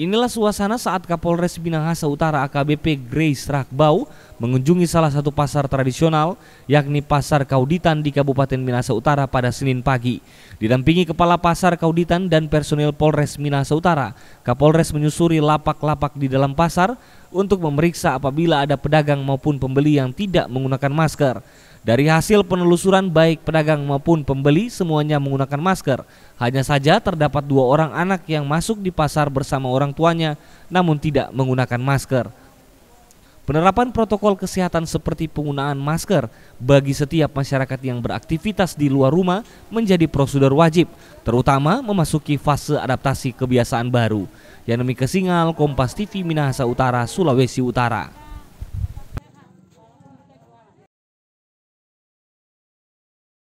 Inilah suasana saat Kapolres Minahasa Utara AKBP Grace Rakbau mengunjungi salah satu pasar tradisional yakni Pasar Kauditan di Kabupaten Minahasa Utara pada Senin pagi. Didampingi Kepala Pasar Kauditan dan personil Polres Minahasa Utara, Kapolres menyusuri lapak-lapak di dalam pasar untuk memeriksa apabila ada pedagang maupun pembeli yang tidak menggunakan masker. Dari hasil penelusuran baik pedagang maupun pembeli semuanya menggunakan masker. Hanya saja terdapat dua orang anak yang masuk di pasar bersama orang tuanya namun tidak menggunakan masker. Penerapan protokol kesehatan seperti penggunaan masker bagi setiap masyarakat yang beraktivitas di luar rumah menjadi prosedur wajib, terutama memasuki fase adaptasi kebiasaan baru. Yanemi Kesingal, Kompas TV Minahasa Utara, Sulawesi Utara.